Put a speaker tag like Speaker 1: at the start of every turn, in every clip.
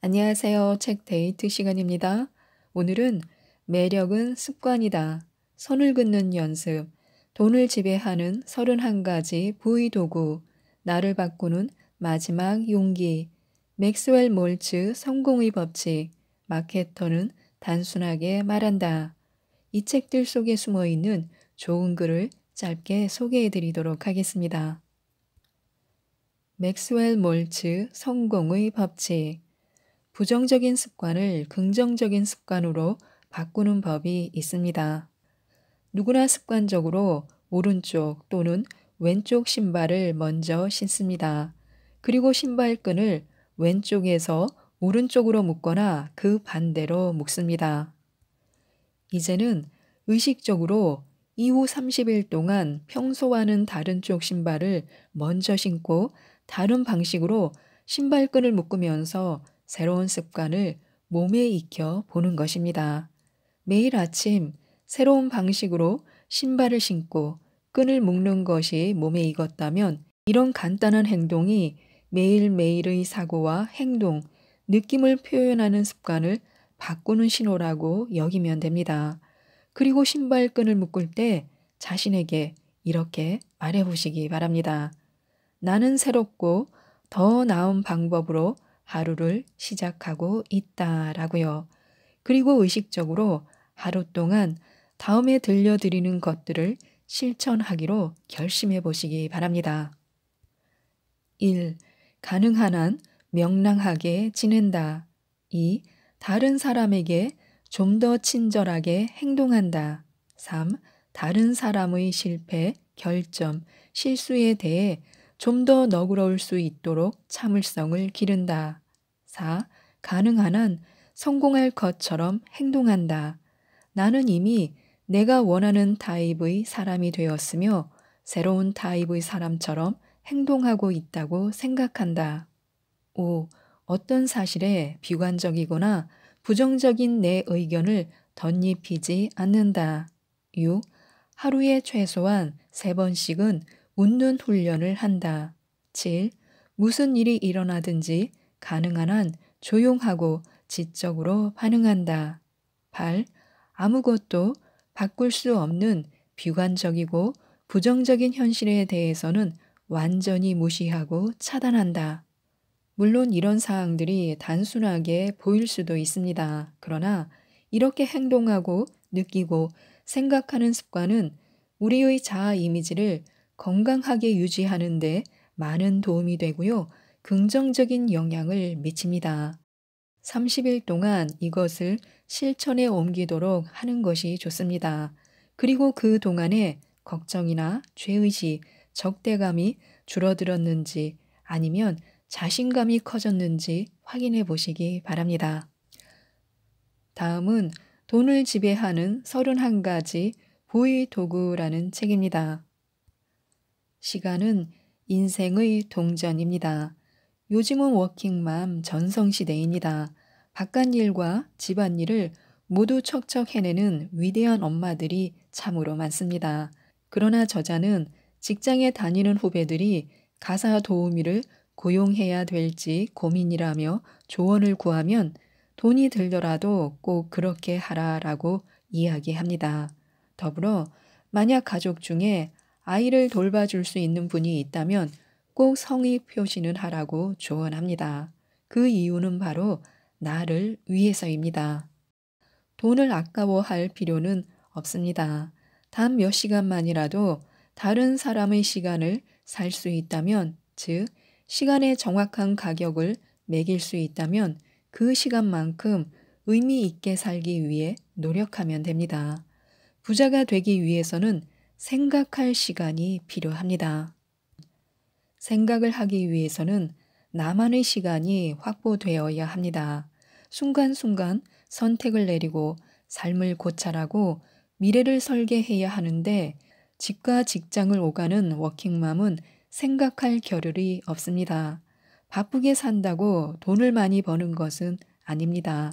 Speaker 1: 안녕하세요. 책 데이트 시간입니다. 오늘은 매력은 습관이다. 선을 긋는 연습, 돈을 지배하는 31가지 부의 도구, 나를 바꾸는 마지막 용기, 맥스웰 몰츠 성공의 법칙, 마케터는 단순하게 말한다. 이 책들 속에 숨어 있는 좋은 글을 짧게 소개해 드리도록 하겠습니다. 맥스웰 몰츠 성공의 법칙 부정적인 습관을 긍정적인 습관으로 바꾸는 법이 있습니다. 누구나 습관적으로 오른쪽 또는 왼쪽 신발을 먼저 신습니다. 그리고 신발끈을 왼쪽에서 오른쪽으로 묶거나 그 반대로 묶습니다. 이제는 의식적으로 이후 30일 동안 평소와는 다른 쪽 신발을 먼저 신고 다른 방식으로 신발끈을 묶으면서 새로운 습관을 몸에 익혀 보는 것입니다. 매일 아침 새로운 방식으로 신발을 신고 끈을 묶는 것이 몸에 익었다면 이런 간단한 행동이 매일매일의 사고와 행동, 느낌을 표현하는 습관을 바꾸는 신호라고 여기면 됩니다. 그리고 신발끈을 묶을 때 자신에게 이렇게 말해보시기 바랍니다. 나는 새롭고 더 나은 방법으로 하루를 시작하고 있다라고요. 그리고 의식적으로 하루 동안 다음에 들려드리는 것들을 실천하기로 결심해 보시기 바랍니다. 1. 가능한 한 명랑하게 지낸다. 2. 다른 사람에게 좀 더 친절하게 행동한다. 3. 다른 사람의 실패, 결점, 실수에 대해 좀더 너그러울 수 있도록 참을성을 기른다. 4. 가능한 한 성공할 것처럼 행동한다. 나는 이미 내가 원하는 타입의 사람이 되었으며 새로운 타입의 사람처럼 행동하고 있다고 생각한다. 5. 어떤 사실에 비관적이거나 부정적인 내 의견을 덧입히지 않는다. 6. 하루에 최소한 3번씩은 웃는 훈련을 한다. 7. 무슨 일이 일어나든지 가능한 한 조용하고 지적으로 반응한다. 8. 아무것도 바꿀 수 없는 비관적이고 부정적인 현실에 대해서는 완전히 무시하고 차단한다. 물론 이런 사항들이 단순하게 보일 수도 있습니다. 그러나 이렇게 행동하고 느끼고 생각하는 습관은 우리의 자아 이미지를 건강하게 유지하는 데 많은 도움이 되고요. 긍정적인 영향을 미칩니다. 30일 동안 이것을 실천에 옮기도록 하는 것이 좋습니다. 그리고 그 동안에 걱정이나 죄의식, 적대감이 줄어들었는지 아니면 자신감이 커졌는지 확인해 보시기 바랍니다. 다음은 돈을 지배하는 31가지 보이 도구라는 책입니다. 시간은 인생의 동전입니다. 요즘은 워킹맘 전성시대입니다. 바깥일과 집안일을 모두 척척 해내는 위대한 엄마들이 참으로 많습니다. 그러나 저자는 직장에 다니는 후배들이 가사 도우미를 고용해야 될지 고민이라며 조언을 구하면 돈이 들더라도 꼭 그렇게 하라라고 이야기합니다. 더불어 만약 가족 중에 아이를 돌봐줄 수 있는 분이 있다면 꼭 성의 표시는 하라고 조언합니다. 그 이유는 바로 나를 위해서입니다. 돈을 아까워할 필요는 없습니다. 단 몇 시간만이라도 다른 사람의 시간을 살 수 있다면, 즉, 시간의 정확한 가격을 매길 수 있다면 그 시간만큼 의미 있게 살기 위해 노력하면 됩니다. 부자가 되기 위해서는 생각할 시간이 필요합니다. 생각을 하기 위해서는 나만의 시간이 확보되어야 합니다. 순간순간 선택을 내리고 삶을 고찰하고 미래를 설계해야 하는데 집과 직장을 오가는 워킹맘은 생각할 겨를이 없습니다. 바쁘게 산다고 돈을 많이 버는 것은 아닙니다.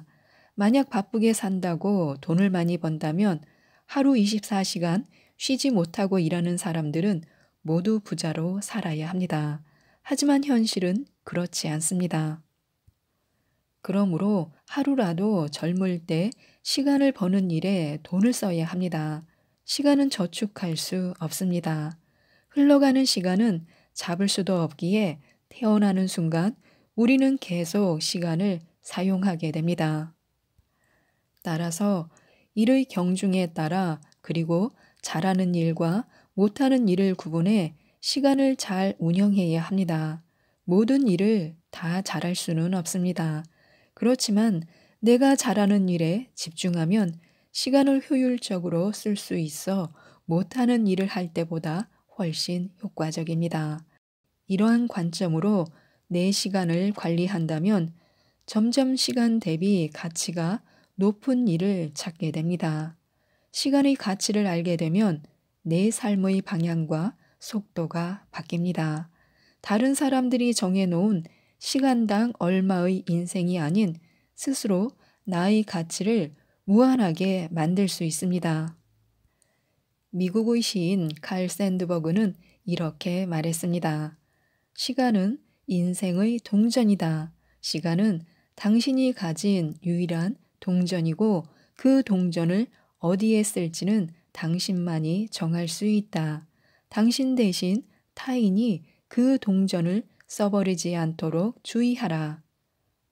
Speaker 1: 만약 바쁘게 산다고 돈을 많이 번다면 하루 24시간 쉬지 못하고 일하는 사람들은 모두 부자로 살아야 합니다. 하지만 현실은 그렇지 않습니다. 그러므로 하루라도 젊을 때 시간을 버는 일에 돈을 써야 합니다. 시간은 저축할 수 없습니다. 흘러가는 시간은 잡을 수도 없기에 태어나는 순간 우리는 계속 시간을 사용하게 됩니다. 따라서 일의 경중에 따라 그리고 잘하는 일과 못하는 일을 구분해 시간을 잘 운영해야 합니다. 모든 일을 다 잘할 수는 없습니다. 그렇지만 내가 잘하는 일에 집중하면 시간을 효율적으로 쓸 수 있어 못하는 일을 할 때보다 훨씬 효과적입니다. 이러한 관점으로 내 시간을 관리한다면 점점 시간 대비 가치가 높은 일을 찾게 됩니다. 시간의 가치를 알게 되면 내 삶의 방향과 속도가 바뀝니다. 다른 사람들이 정해놓은 시간당 얼마의 인생이 아닌 스스로 나의 가치를 무한하게 만들 수 있습니다. 미국의 시인 칼 샌드버그는 이렇게 말했습니다. 시간은 인생의 동전이다. 시간은 당신이 가진 유일한 동전이고 그 동전을 어디에 쓸지는 당신만이 정할 수 있다. 당신 대신 타인이 그 동전을 써버리지 않도록 주의하라.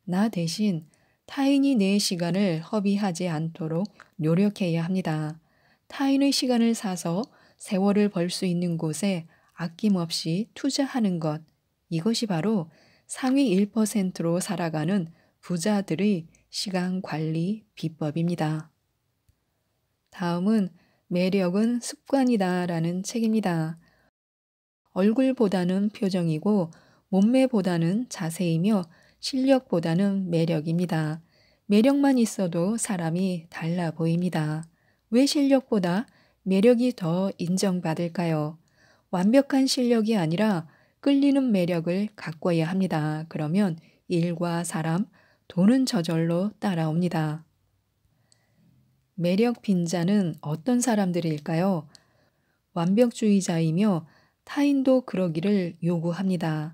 Speaker 1: 나 대신 타인이 내 시간을 허비하지 않도록 노력해야 합니다. 타인의 시간을 사서 세월을 벌 수 있는 곳에 아낌없이 투자하는 것. 이것이 바로 상위 1%로 살아가는 부자들의 시간 관리 비법입니다. 다음은 매력은 습관이다 라는 책입니다. 얼굴보다는 표정이고 몸매보다는 자세이며 실력보다는 매력입니다. 매력만 있어도 사람이 달라 보입니다. 왜 실력보다 매력이 더 인정받을까요? 완벽한 실력이 아니라 끌리는 매력을 가꿔야 합니다. 그러면 일과 사람, 돈은 저절로 따라옵니다. 매력 빈자는 어떤 사람들일까요? 완벽주의자이며 타인도 그러기를 요구합니다.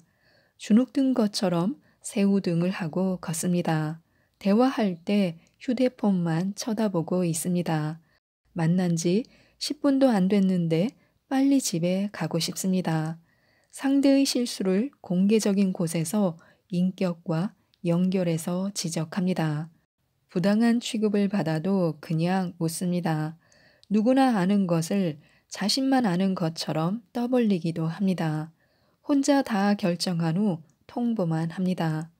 Speaker 1: 주눅든 것처럼 새우 등을 하고 걷습니다. 대화할 때 휴대폰만 쳐다보고 있습니다. 만난 지 10분도 안 됐는데 빨리 집에 가고 싶습니다. 상대의 실수를 공개적인 곳에서 인격과 연결해서 지적합니다. 부당한 취급을 받아도 그냥 웃습니다. 누구나 아는 것을 자신만 아는 것처럼 떠벌리기도 합니다. 혼자 다 결정한 후 통보만 합니다.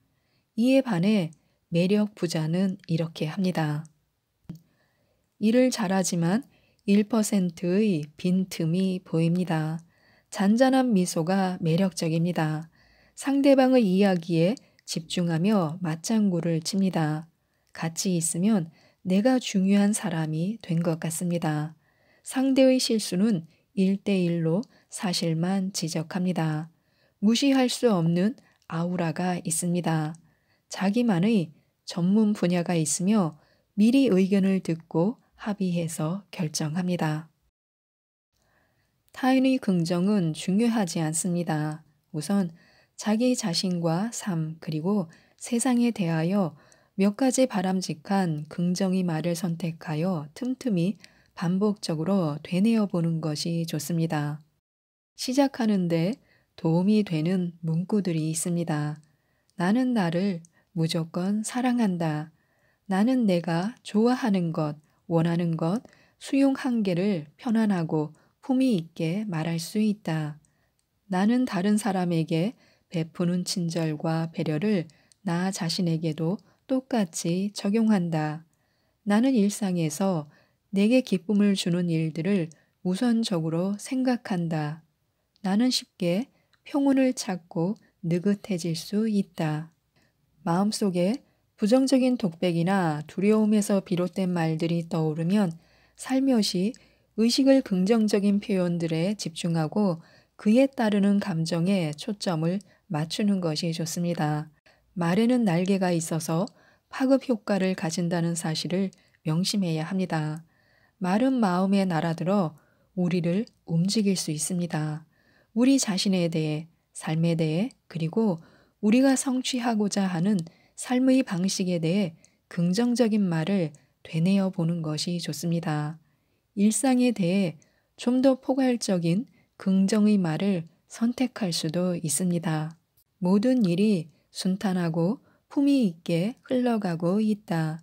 Speaker 1: 이에 반해 매력 부자는 이렇게 합니다. 일을 잘하지만 1%의 빈틈이 보입니다. 잔잔한 미소가 매력적입니다. 상대방의 이야기에 집중하며 맞장구를 칩니다. 같이 있으면 내가 중요한 사람이 된 것 같습니다. 상대의 실수는 1대1로 사실만 지적합니다. 무시할 수 없는 아우라가 있습니다. 자기만의 전문 분야가 있으며 미리 의견을 듣고 합의해서 결정합니다. 타인의 긍정은 중요하지 않습니다. 우선 자기 자신과 삶 그리고 세상에 대하여 몇 가지 바람직한 긍정의 말을 선택하여 틈틈이 반복적으로 되뇌어 보는 것이 좋습니다. 시작하는데 도움이 되는 문구들이 있습니다. 나는 나를 무조건 사랑한다. 나는 내가 좋아하는 것, 원하는 것, 수용 한계를 편안하고 품위 있게 말할 수 있다. 나는 다른 사람에게 베푸는 친절과 배려를 나 자신에게도 똑같이 적용한다. 나는 일상에서 내게 기쁨을 주는 일들을 우선적으로 생각한다. 나는 쉽게 평온을 찾고 느긋해질 수 있다. 마음속에 부정적인 독백이나 두려움에서 비롯된 말들이 떠오르면 살며시 의식을 긍정적인 표현들에 집중하고 그에 따르는 감정에 초점을 맞추는 것이 좋습니다. 말에는 날개가 있어서 파급 효과를 가진다는 사실을 명심해야 합니다. 마른 마음에 날아들어 우리를 움직일 수 있습니다. 우리 자신에 대해, 삶에 대해, 그리고 우리가 성취하고자 하는 삶의 방식에 대해 긍정적인 말을 되뇌어 보는 것이 좋습니다. 일상에 대해 좀 더 포괄적인 긍정의 말을 선택할 수도 있습니다. 모든 일이 순탄하고 품위 있게 흘러가고 있다.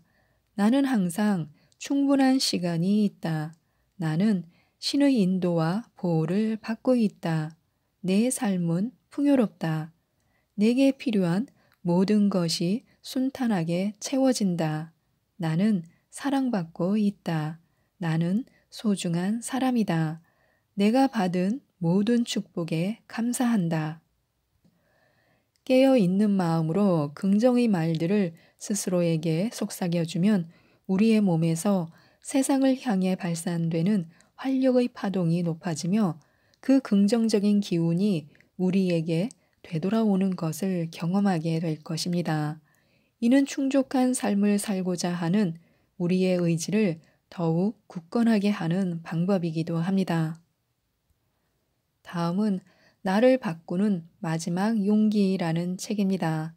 Speaker 1: 나는 항상 충분한 시간이 있다. 나는 신의 인도와 보호를 받고 있다. 내 삶은 풍요롭다. 내게 필요한 모든 것이 순탄하게 채워진다. 나는 사랑받고 있다. 나는 소중한 사람이다. 내가 받은 모든 축복에 감사한다. 깨어 있는 마음으로 긍정의 말들을 스스로에게 속삭여주면 우리의 몸에서 세상을 향해 발산되는 활력의 파동이 높아지며 그 긍정적인 기운이 우리에게 되돌아오는 것을 경험하게 될 것입니다. 이는 충족한 삶을 살고자 하는 우리의 의지를 더욱 굳건하게 하는 방법이기도 합니다. 다음은 나를 바꾸는 마지막 용기라는 책입니다.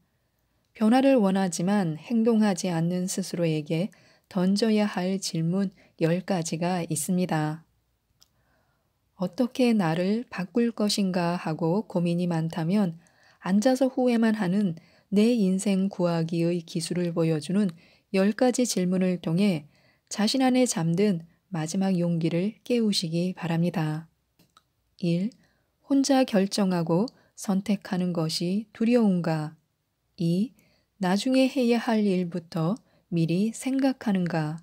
Speaker 1: 변화를 원하지만 행동하지 않는 스스로에게 던져야 할 질문 10가지가 있습니다. 어떻게 나를 바꿀 것인가 하고 고민이 많다면 앉아서 후회만 하는 내 인생 구하기의 기술을 보여주는 10가지 질문을 통해 자신 안에 잠든 마지막 용기를 깨우시기 바랍니다. 1. 혼자 결정하고 선택하는 것이 두려운가? 2. 나중에 해야 할 일부터 미리 생각하는가?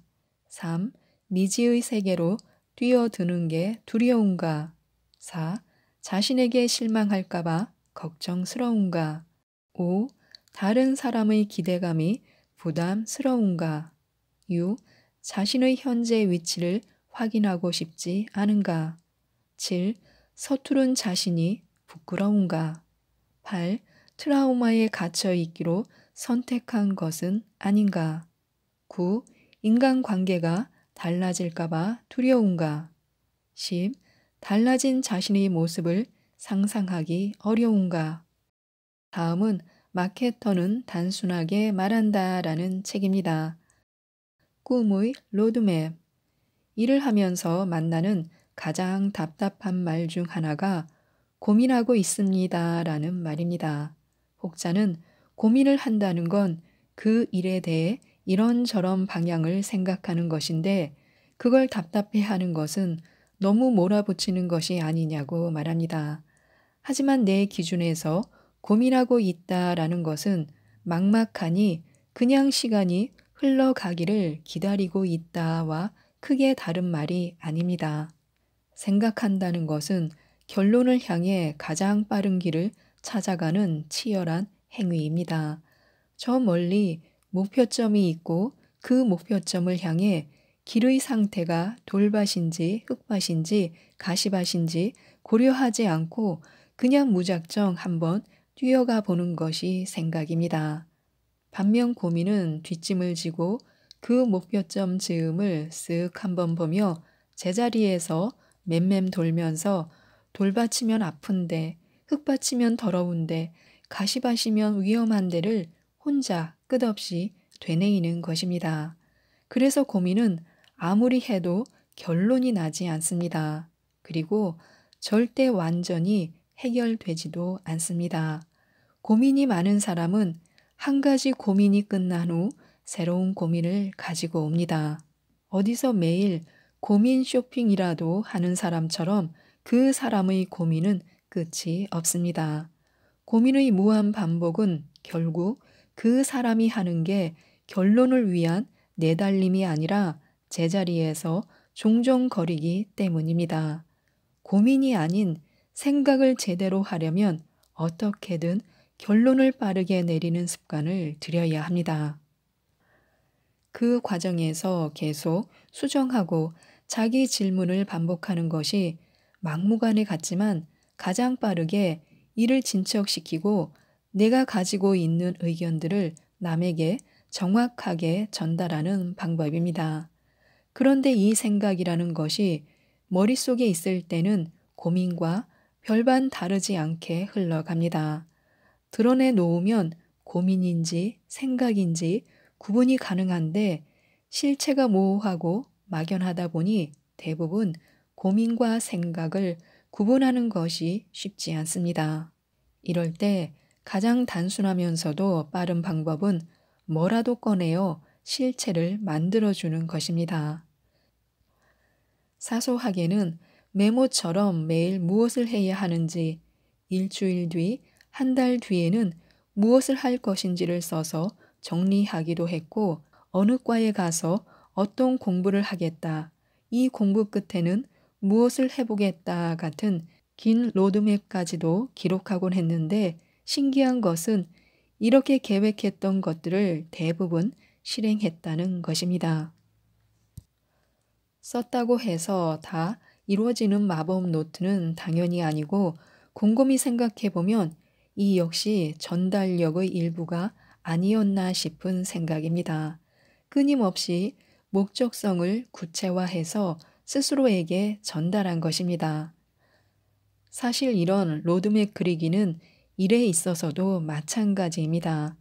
Speaker 1: 3. 미지의 세계로 뛰어드는 게 두려운가? 4. 자신에게 실망할까봐 걱정스러운가? 5. 다른 사람의 기대감이 부담스러운가? 6. 자신의 현재 위치를 확인하고 싶지 않은가? 7. 서투른 자신이 부끄러운가 8. 트라우마에 갇혀 있기로 선택한 것은 아닌가. 9. 인간관계가 달라질까봐 두려운가. 10. 달라진 자신의 모습을 상상하기 어려운가. 다음은 마케터는 단순하게 말한다 라는 책입니다. 꿈의 로드맵. 일을 하면서 만나는 가장 답답한 말 중 하나가 고민하고 있습니다 라는 말입니다. 혹자는 고민을 한다는 건 그 일에 대해 이런저런 방향을 생각하는 것인데 그걸 답답해 하는 것은 너무 몰아붙이는 것이 아니냐고 말합니다. 하지만 내 기준에서 고민하고 있다라는 것은 막막하니 그냥 시간이 흘러가기를 기다리고 있다와 크게 다른 말이 아닙니다. 생각한다는 것은 결론을 향해 가장 빠른 길을 찾아가는 치열한 행위입니다. 저 멀리 목표점이 있고 그 목표점을 향해 길의 상태가 돌밭인지 흙밭인지 가시밭인지 고려하지 않고 그냥 무작정 한번 뛰어가 보는 것이 생각입니다. 반면 고민은 뒷짐을 지고 그 목표점 즈음을 쓱 한번 보며 제자리에서 맴맴 돌면서 돌밭이면 아픈데 흙밭이면 더러운데 가시밭이면 위험한 데를 혼자 끝없이 되뇌이는 것입니다. 그래서 고민은 아무리 해도 결론이 나지 않습니다. 그리고 절대 완전히 해결되지도 않습니다. 고민이 많은 사람은 한 가지 고민이 끝난 후 새로운 고민을 가지고 옵니다. 어디서 매일 고민 쇼핑이라도 하는 사람처럼 그 사람의 고민은 끝이 없습니다. 고민의 무한 반복은 결국 그 사람이 하는 게 결론을 위한 내달림이 아니라 제자리에서 종종 거리기 때문입니다. 고민이 아닌 생각을 제대로 하려면 어떻게든 결론을 빠르게 내리는 습관을 들여야 합니다. 그 과정에서 계속 수정하고 자기 질문을 반복하는 것이 막무가내 같지만 가장 빠르게 이를 진척시키고 내가 가지고 있는 의견들을 남에게 정확하게 전달하는 방법입니다. 그런데 이 생각이라는 것이 머릿속에 있을 때는 고민과 별반 다르지 않게 흘러갑니다. 드러내 놓으면 고민인지 생각인지 구분이 가능한데 실체가 모호하고 막연하다 보니 대부분 고민과 생각을 구분하는 것이 쉽지 않습니다. 이럴 때 가장 단순하면서도 빠른 방법은 뭐라도 꺼내어 실체를 만들어주는 것입니다. 사소하게는 메모처럼 매일 무엇을 해야 하는지, 일주일 뒤, 한 달 뒤에는 무엇을 할 것인지를 써서 정리하기도 했고 어느 과에 가서 어떤 공부를 하겠다, 이 공부 끝에는 무엇을 해보겠다 같은 긴 로드맵까지도 기록하곤 했는데 신기한 것은 이렇게 계획했던 것들을 대부분 실행했다는 것입니다. 썼다고 해서 다 이루어지는 마법 노트는 당연히 아니고 곰곰이 생각해보면 이 역시 전달력의 일부가 아니었나 싶은 생각입니다. 끊임없이 목적성을 구체화해서 스스로에게 전달한 것입니다. 사실 이런 로드맵 그리기는 일에 있어서도 마찬가지입니다.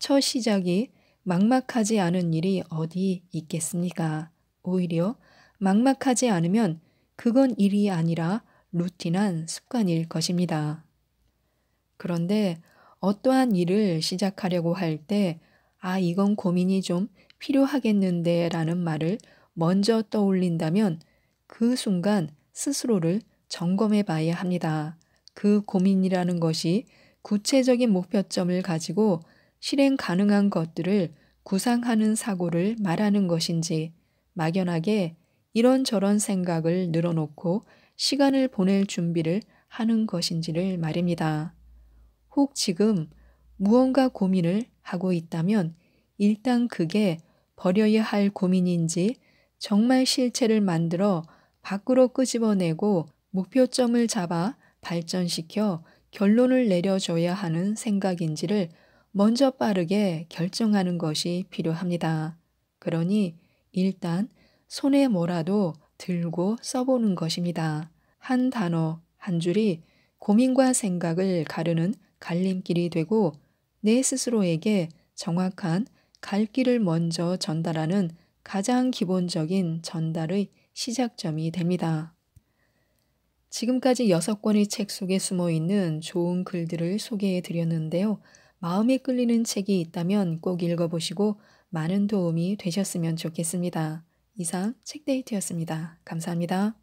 Speaker 1: 첫 시작이 막막하지 않은 일이 어디 있겠습니까? 오히려 막막하지 않으면 그건 일이 아니라 루틴한 습관일 것입니다. 그런데 어떠한 일을 시작하려고 할 때, 아, 이건 고민이 좀 필요하겠는데 라는 말을 먼저 떠올린다면 그 순간 스스로를 점검해 봐야 합니다. 그 고민이라는 것이 구체적인 목표점을 가지고 실행 가능한 것들을 구상하는 사고를 말하는 것인지 막연하게 이런저런 생각을 늘어놓고 시간을 보낼 준비를 하는 것인지를 말입니다. 혹 지금 무언가 고민을 하고 있다면 일단 그게 버려야 할 고민인지 정말 실체를 만들어 밖으로 끄집어내고 목표점을 잡아 발전시켜 결론을 내려줘야 하는 생각인지를 먼저 빠르게 결정하는 것이 필요합니다. 그러니 일단 손에 뭐라도 들고 써보는 것입니다. 한 단어, 한 줄이 고민과 생각을 가르는 갈림길이 되고 내 스스로에게 정확한 갈 길을 먼저 전달하는 가장 기본적인 전달의 시작점이 됩니다. 지금까지 여섯 권의 책 속에 숨어 있는 좋은 글들을 소개해 드렸는데요. 마음에 끌리는 책이 있다면 꼭 읽어보시고 많은 도움이 되셨으면 좋겠습니다. 이상 책데이트였습니다. 감사합니다.